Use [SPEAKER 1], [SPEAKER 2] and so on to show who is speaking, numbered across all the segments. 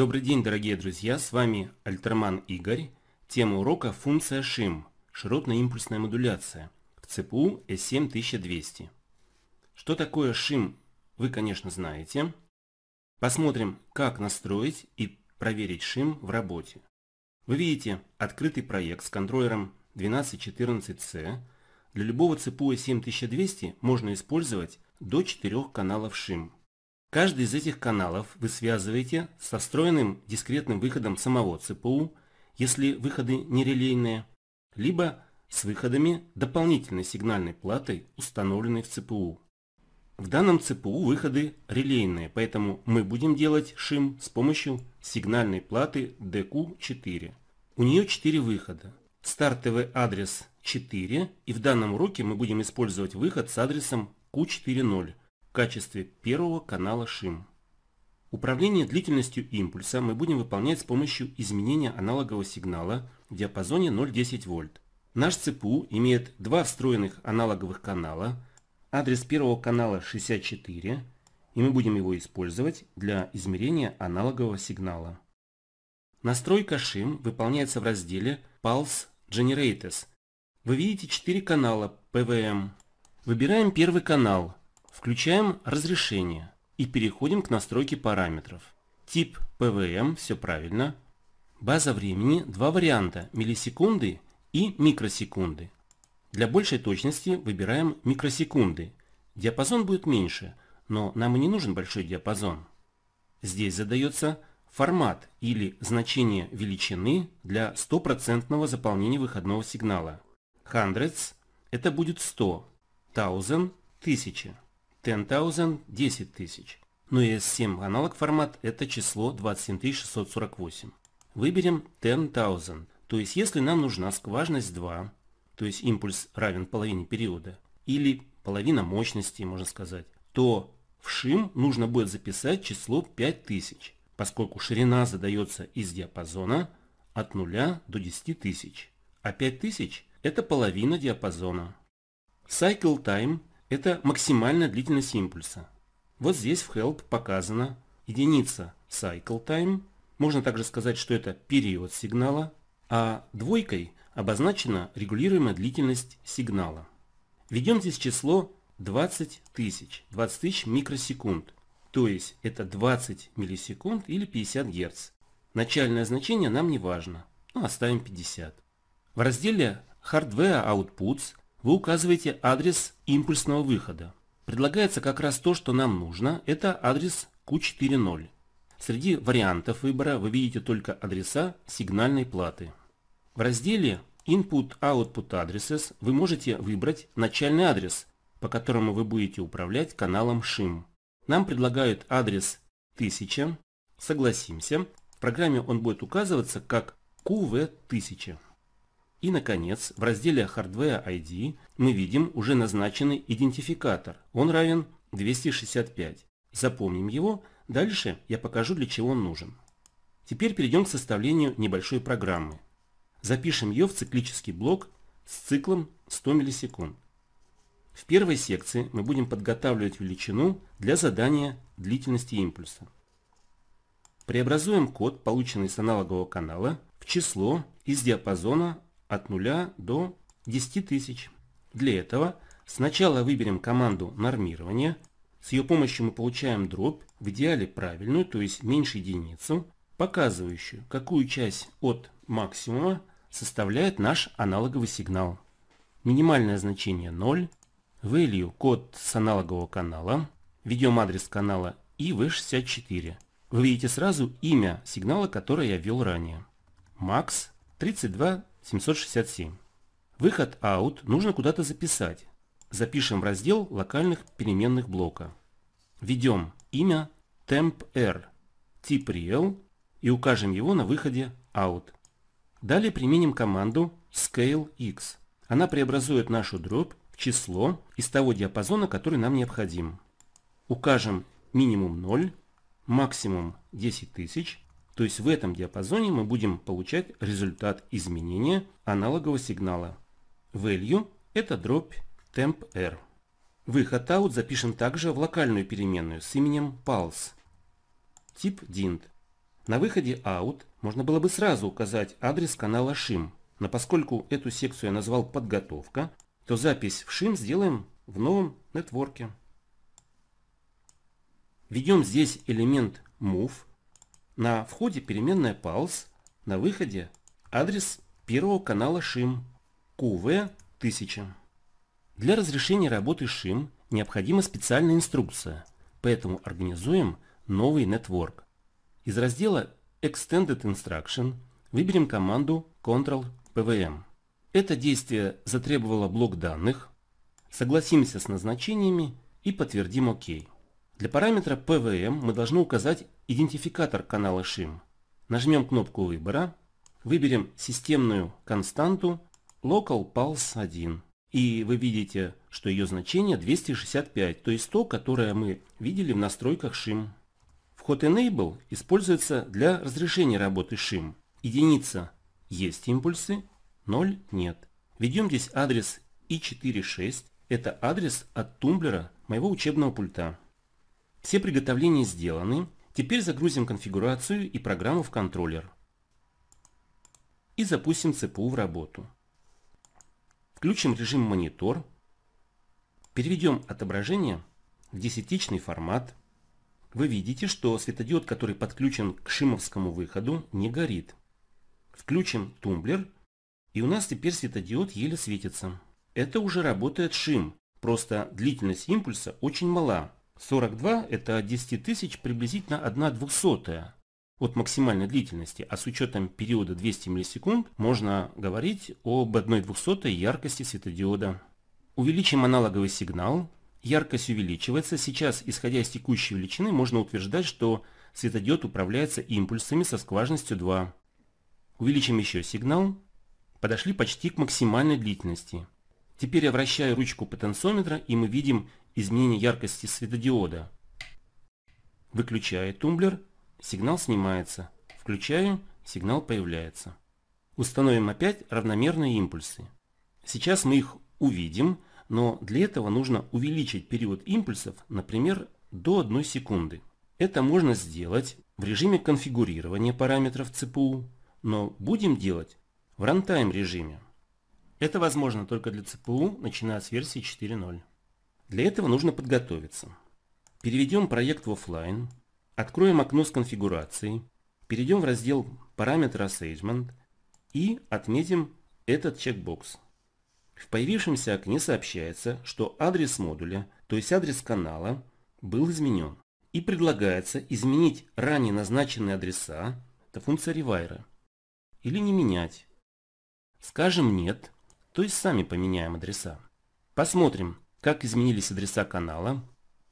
[SPEAKER 1] Добрый день, дорогие друзья, с вами Альтерман Игорь. Тема урока «Функция ШИМ» – широтно-импульсная модуляция в ЦПУ S7200. Что такое ШИМ, вы, конечно, знаете. Посмотрим, как настроить и проверить ШИМ в работе. Вы видите открытый проект с контроллером 1214C. Для любого ЦПУ S7200 можно использовать до 4 каналов ШИМ – Каждый из этих каналов вы связываете со встроенным дискретным выходом самого ЦПУ, если выходы не релейные, либо с выходами дополнительной сигнальной платы, установленной в ЦПУ. В данном ЦПУ выходы релейные, поэтому мы будем делать шим с помощью сигнальной платы DQ4. У нее 4 выхода. Стартовый адрес 4, и в данном уроке мы будем использовать выход с адресом Q40, качестве первого канала ШИМ. Управление длительностью импульса мы будем выполнять с помощью изменения аналогового сигнала в диапазоне 0,10 вольт. Наш ЦПУ имеет два встроенных аналоговых канала, адрес первого канала 64, и мы будем его использовать для измерения аналогового сигнала. Настройка шим выполняется в разделе Pulse Generators. Вы видите четыре канала PWM. Эм». Выбираем первый канал Включаем разрешение и переходим к настройке параметров. Тип PWM, все правильно. База времени два варианта – миллисекунды и микросекунды. Для большей точности выбираем микросекунды. Диапазон будет меньше, но нам и не нужен большой диапазон. Здесь задается формат или значение величины для стопроцентного заполнения выходного сигнала. Hundreds – это будет 100, thousand – 1000. 10,000 – 10 тысяч. Ну и S7 аналог формат – это число 27648. Выберем 10,000, то есть если нам нужна скважность 2, то есть импульс равен половине периода, или половина мощности, можно сказать, то в шим нужно будет записать число 5000, поскольку ширина задается из диапазона от 0 до 10 тысяч, а 5000 – это половина диапазона. Cycle time это максимальная длительность импульса. Вот здесь в help показана единица cycle time. Можно также сказать, что это период сигнала, а двойкой обозначена регулируемая длительность сигнала. Введем здесь число 20 тысяч, 20 тысяч микросекунд, то есть это 20 миллисекунд или 50 Гц. Начальное значение нам не важно, но оставим 50. В разделе Hardware Outputs вы указываете адрес импульсного выхода. Предлагается как раз то, что нам нужно, это адрес Q4.0. Среди вариантов выбора вы видите только адреса сигнальной платы. В разделе Input-Output Addresses вы можете выбрать начальный адрес, по которому вы будете управлять каналом SHIM. Нам предлагают адрес 1000, согласимся. В программе он будет указываться как QV1000. И, наконец, в разделе Hardware ID мы видим уже назначенный идентификатор. Он равен 265. Запомним его. Дальше я покажу, для чего он нужен. Теперь перейдем к составлению небольшой программы. Запишем ее в циклический блок с циклом 100 миллисекунд. В первой секции мы будем подготавливать величину для задания длительности импульса. Преобразуем код, полученный с аналогового канала, в число из диапазона от 0 до 10 тысяч. Для этого сначала выберем команду нормирования. С ее помощью мы получаем дробь, в идеале правильную, то есть меньше единицу, показывающую, какую часть от максимума составляет наш аналоговый сигнал. Минимальное значение 0, value код с аналогового канала, ведем адрес канала IV64. Вы видите сразу имя сигнала, которое я ввел ранее. Max 32 767. Выход out нужно куда-то записать. Запишем в раздел локальных переменных блока. Введем имя tempr, тип real и укажем его на выходе out. Далее применим команду scalex. Она преобразует нашу дробь в число из того диапазона, который нам необходим. Укажем минимум 0, максимум 10 тысяч то есть в этом диапазоне мы будем получать результат изменения аналогового сигнала. Value – это дробь temp r. Выход out запишем также в локальную переменную с именем pulse. Тип dint. На выходе out можно было бы сразу указать адрес канала shim, но поскольку эту секцию я назвал подготовка, то запись в shim сделаем в новом нетворке. Введем здесь элемент move на входе переменная pulse, на выходе адрес первого канала шим QV1000. Для разрешения работы шим необходима специальная инструкция, поэтому организуем новый нетворк. Из раздела Extended Instruction выберем команду Ctrl-PVM. Это действие затребовало блок данных. Согласимся с назначениями и подтвердим ОК. OK. Для параметра PVM мы должны указать идентификатор канала SHIM. Нажмем кнопку выбора, выберем системную константу Local Pulse 1. И вы видите, что ее значение 265, то есть то, которое мы видели в настройках SHIM. Вход Enable используется для разрешения работы SHIM. Единица – есть импульсы, 0 – нет. Введем здесь адрес i46, это адрес от тумблера моего учебного пульта. Все приготовления сделаны. Теперь загрузим конфигурацию и программу в контроллер. И запустим ЦПУ в работу. Включим режим монитор. Переведем отображение в десятичный формат. Вы видите, что светодиод, который подключен к шимовскому выходу, не горит. Включим тумблер, и у нас теперь светодиод еле светится. Это уже работает шим, просто длительность импульса очень мала, 42 – это от 10 тысяч приблизительно 1 двухсотая от максимальной длительности, а с учетом периода 200 миллисекунд можно говорить об 1 двухсотой яркости светодиода. Увеличим аналоговый сигнал, яркость увеличивается. Сейчас, исходя из текущей величины, можно утверждать, что светодиод управляется импульсами со скважностью 2. Увеличим еще сигнал. Подошли почти к максимальной длительности. Теперь я вращаю ручку потенциометра и мы видим изменение яркости светодиода. Выключая тумблер, сигнал снимается. Включаю, сигнал появляется. Установим опять равномерные импульсы. Сейчас мы их увидим, но для этого нужно увеличить период импульсов, например, до 1 секунды. Это можно сделать в режиме конфигурирования параметров ЦПУ, но будем делать в рантайм режиме. Это возможно только для ЦПУ, начиная с версии 4.0. Для этого нужно подготовиться. Переведем проект в офлайн, откроем окно с конфигурацией, перейдем в раздел «Параметры Assessment» и отметим этот чекбокс. В появившемся окне сообщается, что адрес модуля, то есть адрес канала, был изменен. И предлагается изменить ранее назначенные адреса, это функция ревайра, или не менять. Скажем «нет», то есть сами поменяем адреса. Посмотрим, как изменились адреса канала?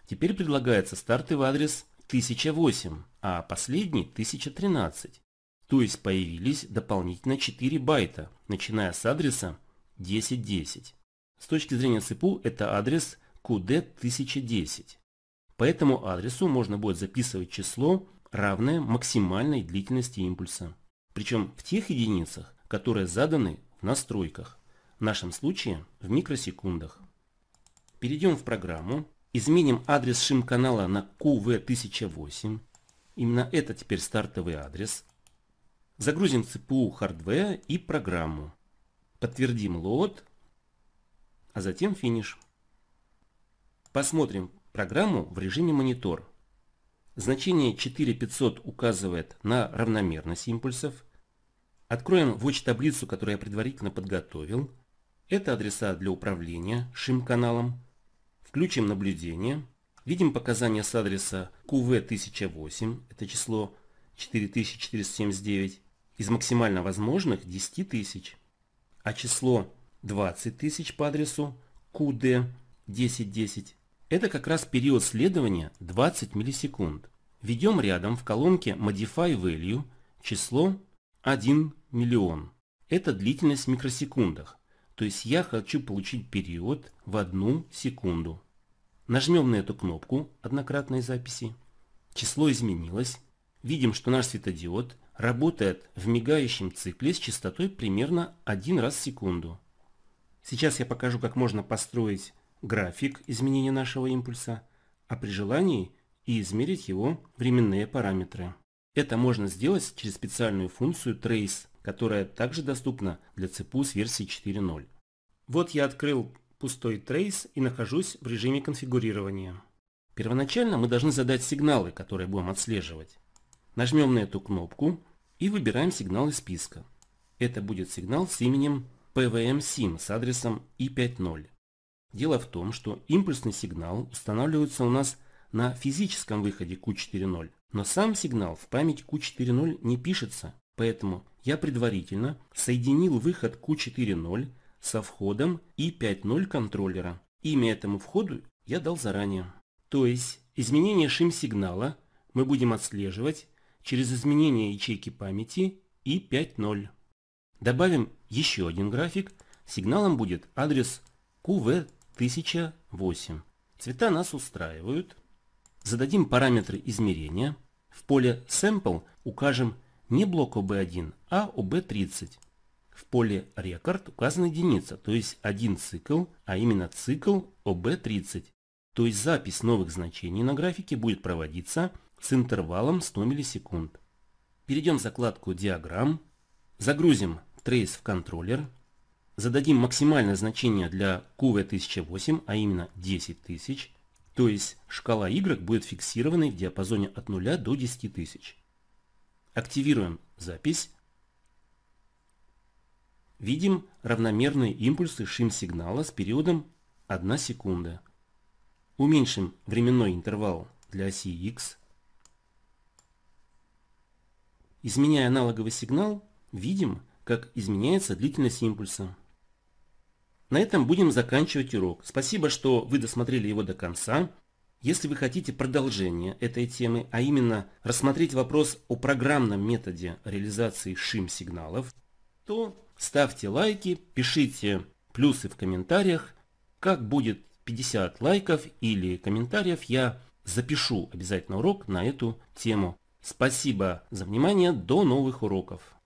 [SPEAKER 1] Теперь предлагается стартовый адрес 1008, а последний 1013. То есть появились дополнительно 4 байта, начиная с адреса 1010. С точки зрения ЦПУ это адрес QD1010. По этому адресу можно будет записывать число, равное максимальной длительности импульса. Причем в тех единицах, которые заданы в настройках. В нашем случае в микросекундах. Перейдем в программу, изменим адрес шим-канала на QV1008. Именно это теперь стартовый адрес. Загрузим CPU хардвея и программу. Подтвердим лот, а затем финиш. Посмотрим программу в режиме монитор. Значение 4500 указывает на равномерность импульсов. Откроем watch-таблицу, которую я предварительно подготовил. Это адреса для управления шим-каналом. Включим наблюдение. Видим показания с адреса QV1008, это число 4479, из максимально возможных 10 тысяч. А число 20 тысяч по адресу QD1010 это как раз период следования 20 миллисекунд. Ведем рядом в колонке Modify Value число 1 миллион. Это длительность в микросекундах. То есть я хочу получить период в одну секунду. Нажмем на эту кнопку однократной записи. Число изменилось. Видим, что наш светодиод работает в мигающем цикле с частотой примерно один раз в секунду. Сейчас я покажу, как можно построить график изменения нашего импульса, а при желании и измерить его временные параметры. Это можно сделать через специальную функцию trace которая также доступна для ЦПУ с версии 4.0. Вот я открыл пустой трейс и нахожусь в режиме конфигурирования. Первоначально мы должны задать сигналы, которые будем отслеживать. Нажмем на эту кнопку и выбираем сигнал из списка. Это будет сигнал с именем PVM-SIM эм с адресом i50. Дело в том, что импульсный сигнал устанавливается у нас на физическом выходе Q4.0, но сам сигнал в память Q4.0 не пишется, поэтому я предварительно соединил выход Q4.0 со входом I5.0 контроллера. Имя этому входу я дал заранее. То есть изменение шим-сигнала мы будем отслеживать через изменение ячейки памяти I5.0. Добавим еще один график. Сигналом будет адрес QV1008. Цвета нас устраивают. Зададим параметры измерения. В поле Sample укажем не блок ОБ1, а ОБ30. В поле «Рекорд» указана единица, то есть один цикл, а именно цикл ОБ30. То есть запись новых значений на графике будет проводиться с интервалом 100 миллисекунд. Перейдем в закладку «Диаграмм», загрузим трейс в контроллер, зададим максимальное значение для QV1008, а именно 10 тысяч, то есть шкала Y будет фиксированной в диапазоне от 0 до 10 тысяч. Активируем запись. Видим равномерные импульсы шим-сигнала с периодом 1 секунда. Уменьшим временной интервал для оси X. Изменяя аналоговый сигнал, видим, как изменяется длительность импульса. На этом будем заканчивать урок. Спасибо, что вы досмотрели его до конца. Если вы хотите продолжения этой темы, а именно рассмотреть вопрос о программном методе реализации шим-сигналов, то ставьте лайки, пишите плюсы в комментариях. Как будет 50 лайков или комментариев, я запишу обязательно урок на эту тему. Спасибо за внимание, до новых уроков!